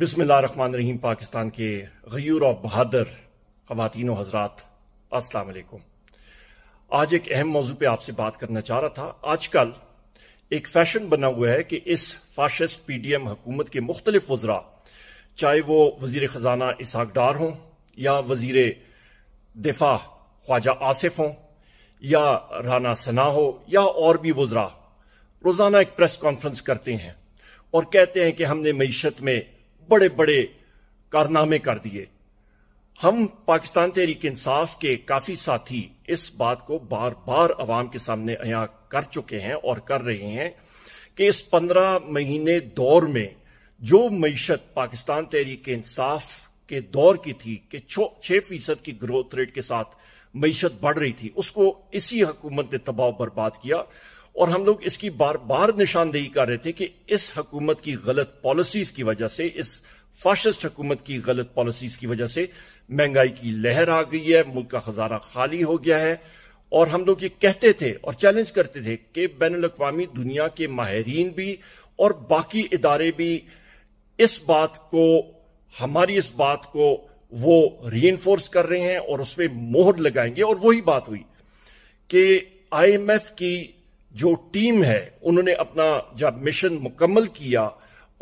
बिसमान रहीम पाकिस्तान के गयूर और बहादुर ख़वान हजरात असलकुम आज एक अहम मौजू पर आपसे बात करना चाह रहा था आजकल एक फैशन बना हुआ है कि इस फाशिस्ट पी डी एम हुकूमत के मुख्तलिफ वज्रा चाहे वो वजीर ख़जाना इसाक डार हों या वजीर दिफा ख्वाजा आसिफ हों या राना सना हो या और भी वज़रा रोज़ाना एक प्रेस कॉन्फ्रेंस करते हैं और कहते हैं कि हमने मीशत में बड़े बड़े कारनामे कर दिए हम पाकिस्तान तहरीक इंसाफ के काफी साथी इस बात को बार बार अवाम के सामने अया कर चुके हैं और कर रहे हैं कि इस पंद्रह महीने दौर में जो मीशत पाकिस्तान तहरीक इंसाफ के दौर की थी कि छह फीसद की ग्रोथ रेट के साथ मीशत बढ़ रही थी उसको इसी हुकूमत ने तबाव बर्बाद किया और हम लोग इसकी बार बार निशानदेही कर रहे थे कि इस हकूमत की गलत पॉलिसीज की वजह से इस फाशिस्ट हकूमत की गलत पॉलिसीज की वजह से महंगाई की लहर आ गई है मुल्क का खजाना खाली हो गया है और हम लोग ये कहते थे और चैलेंज करते थे कि बैन अवी दुनिया के माहरीन भी और बाकी इदारे भी इस बात को हमारी इस बात को वो री एनफोर्स कर रहे हैं और उसमें मोहर लगाएंगे और वही बात हुई कि आईएमएफ की जो टीम है उन्होंने अपना जब मिशन मुकम्मल किया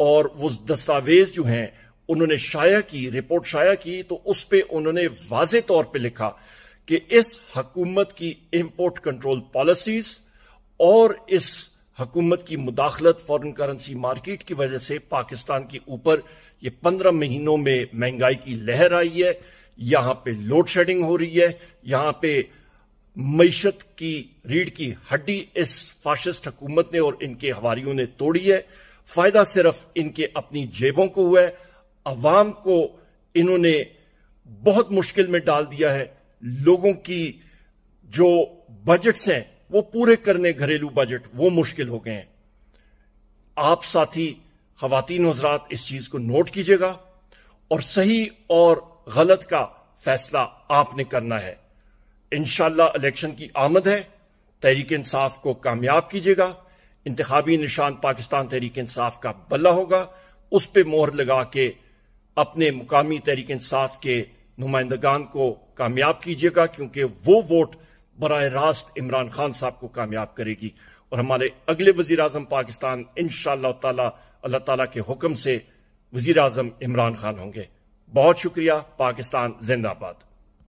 और वो दस्तावेज जो हैं उन्होंने शाया की रिपोर्ट शाया की तो उस पर उन्होंने वाज तौर पर लिखा कि इस हकूमत की इम्पोर्ट कंट्रोल पॉलिसीज और इस हकूमत की मुदाखलत फॉरन करेंसी मार्केट की वजह से पाकिस्तान के ऊपर ये पंद्रह महीनों में महंगाई की लहर आई है यहां पर लोड शेडिंग हो रही है यहां पर मीशत की रीढ़ की हड्डी इस फाशिस्ट हुकूमत ने और इनके हवारियों ने तोड़ी है फायदा सिर्फ इनके अपनी जेबों को हुआ है अवाम को इन्होंने बहुत मुश्किल में डाल दिया है लोगों की जो बजट्स हैं वो पूरे करने घरेलू बजट वो मुश्किल हो गए हैं आप साथी खातन हजरात इस चीज को नोट कीजिएगा और सही और गलत का फैसला आपने करना है इनशाला इलेक्शन की आमद है तहरीक इंसाफ को कामयाब कीजिएगा इंतबी निशान पाकिस्तान तहरीक इंसाफ का बल्ला होगा उस पर मोहर लगा के अपने मुकामी तहरीक इंसाफ के नुमाइंदगान को कामयाब कीजिएगा क्योंकि वो वोट बर रास्त इमरान खान साहब को कामयाब करेगी और हमारे अगले वजी अजम पाकिस्तान इन अल्लाह तला के हुक्म से वजी अजम इमरान खान होंगे बहुत शुक्रिया पाकिस्तान जिंदाबाद